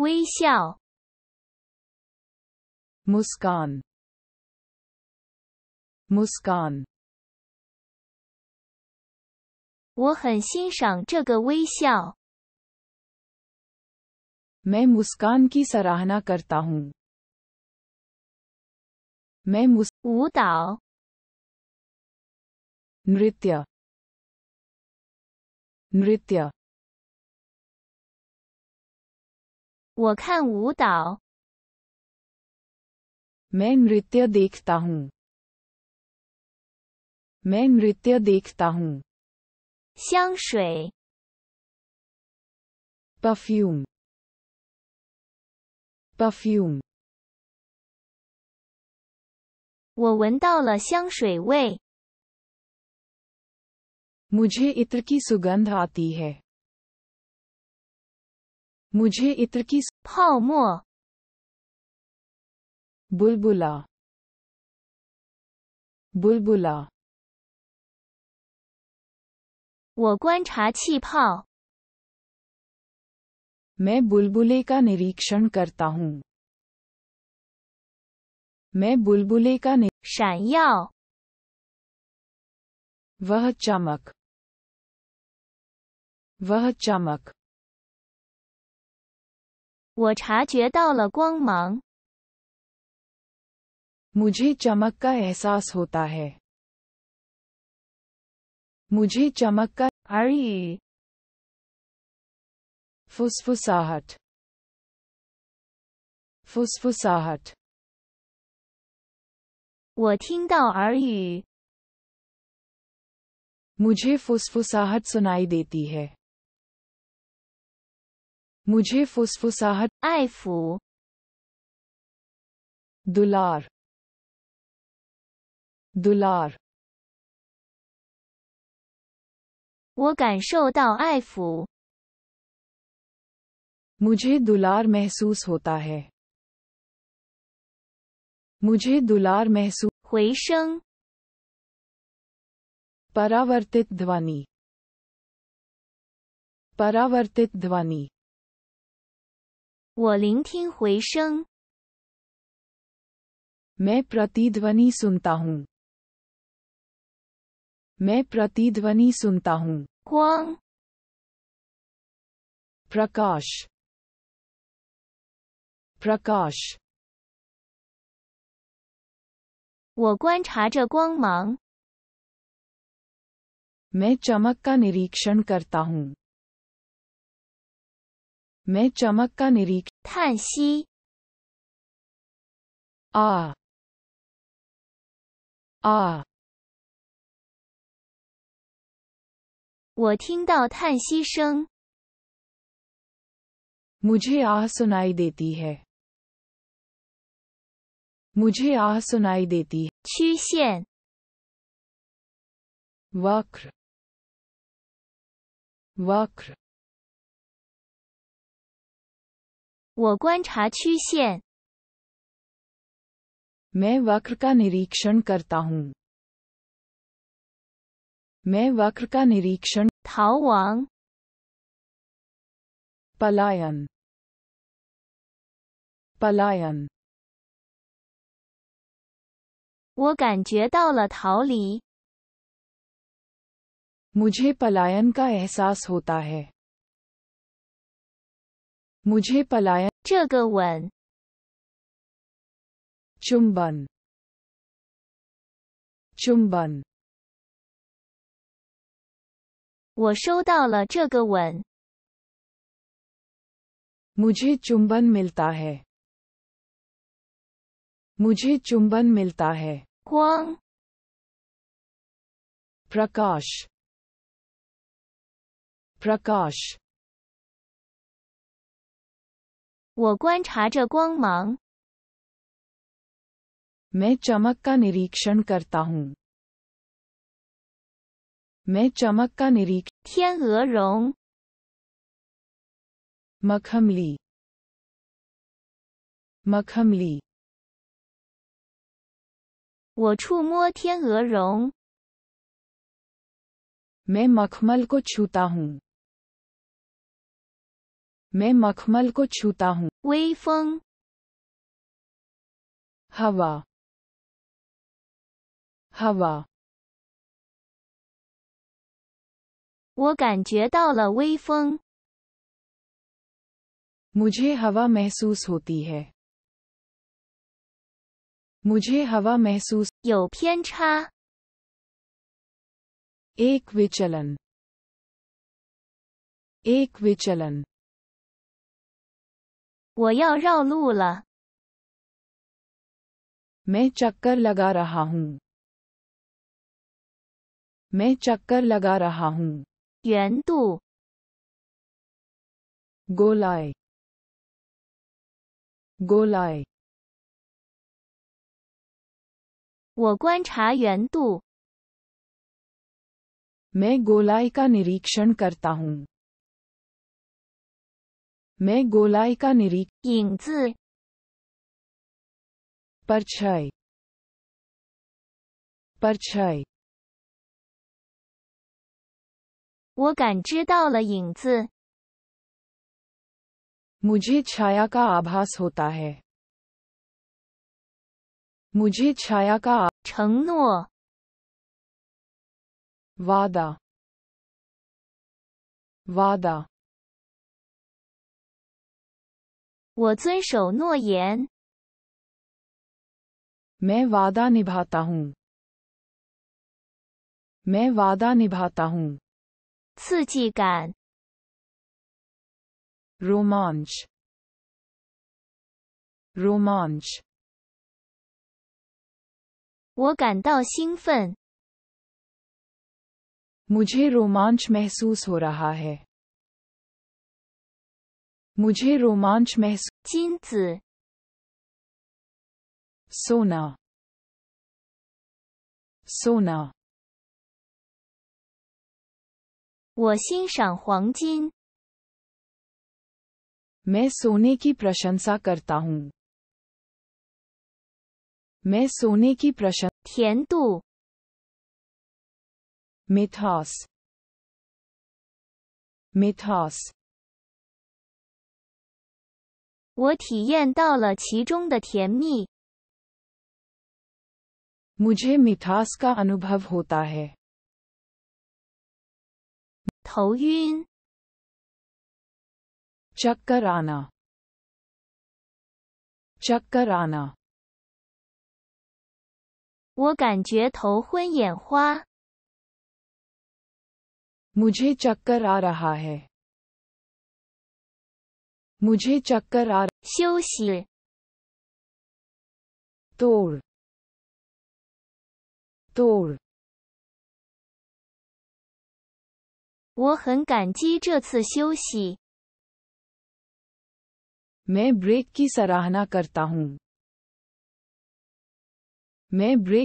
微笑，muskan muskan。我很欣赏这个微笑。मैं मुस्कान की सराहना करता हूँ मैं मुस 舞蹈 नृत्य नृत्य 我看舞蹈。香水。我闻到了香水味。मुझे इत्र की 泡沫 बुलबुला बुलबुला 我观察气泡 मैं बुलबुले का निरीक्षण करता हूँ मैं बुलबुले का निरीक्षण वह चमक वह चमक 我察觉到了光芒。我察觉到了光芒。我察觉到了光芒。我察觉到了光芒。我察觉到了光芒。我察觉 u 了光芒。我察 s a h 光 t 我察觉到了光芒。我察觉到了光芒。我察觉到了光 s 我察觉到了光芒。我察觉到了光芒。我 मुझे फुसफुसाहट आई फू दुलार दुलार मुझे दुलार महसूस होता है मुझे दुलार महसूस 回声 परावर्तित ध्वनि परावर्तित ध्वनि 我聆听回声。मैं प्रतिध्वनि सुनता हूँ मैं प्रतिध्वनि सुनता हूँ क्वांग चमक का निरीक्षण करता हूँ मैं चमक का निरीक्षण 叹息 आ आ मुझे आह सुनाई देती है मुझे आह सुनाई देती है वक्र वक्र 我观察曲线。मैं वक्र का निरीक्षण करता हूँ मैं वक्र का निरीक्षण 逃亡 पलायन पलायन वो मुझे पलायन का एहसास होता है मुझे पलायन चगवन चुंबन चुंबन 我收到了这个吻 मुझे चुंबन मिलता है मुझे चुंबन मिलता है 光 प्रकाश प्रकाश 我观察着光芒。我观察着光芒。我触摸天鹅绒。我触摸天鹅绒。我触摸天鹅绒。我触摸天鹅绒。我触我触摸天鹅绒。我触摸天鹅绒。मैं मखमल को छूता हूँ 微风 हवा हवा वो मुझे हवा महसूस होती है मुझे हवा महसूस एक विचलन एक विचलन 我要绕路了。मैं चक्कर लगा रहा हूँ मैं चक्कर लगा रहा हूँ 圆度 गोलाय गोलाय मैं गोलाई का निरीक्षण करता हूँ मैं गोलाई का निरीक्ष परछाई परछाई परछाई मुझे छाया का आभास होता है मुझे छाया का आ... वादा वादा 我遵守诺言。我遵守诺言。刺激感。Romance。Romance。我感到兴奋。मुझे रोमांच महसूस चिंत सोना सोना वो मैं सोने की प्रशंसा करता हूँ मैं सोने की प्रशंसा थियन तू मिथास मिथास 我体验到了其中的甜蜜。我感觉头昏眼花。मुझे चक्कर आ रहा तोड़ तोड़ 我很感激这次休息。मैं ब्रेक की सराहना करता हूँ मैं ब्रेक